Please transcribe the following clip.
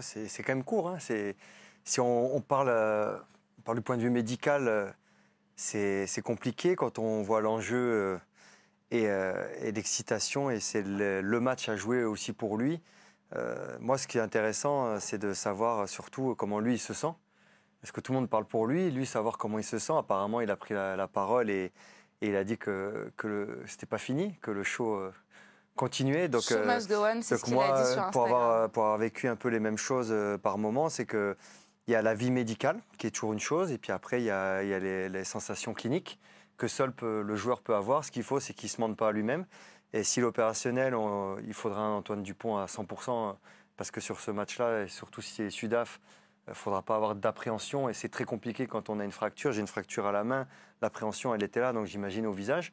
c'est quand même court. Hein. Si euh, on, parle du par le point de vue médical, euh, c'est compliqué quand on voit l'enjeu euh, et, l'excitation, et c'est le, match à jouer aussi pour lui. moi, ce qui est intéressant, c'est de savoir surtout comment lui il se sent. Est-ce que tout le monde parle pour lui Lui, savoir comment il se sent. Apparemment, il a pris la, parole et, il a dit que, que c'était pas fini, que le show continuer. Donc, moi, pour, avoir, euh, pour vécu un peu les mêmes choses euh, par moment, c'est que il y a la vie médicale qui est toujours une chose, et puis après il y a, les, sensations cliniques que seul le joueur peut avoir. Ce qu'il faut, c'est qu'il se mente pas à lui-même. Et si l'opérationnel, il faudra un Antoine Dupont à 100 euh, parce que sur ce match-là, et surtout si c'est Sudaf, il faudra pas avoir d'appréhension. Et c'est très compliqué quand on a une fracture. J'ai une fracture à la main. L'appréhension, elle était là, donc j'imagine au visage.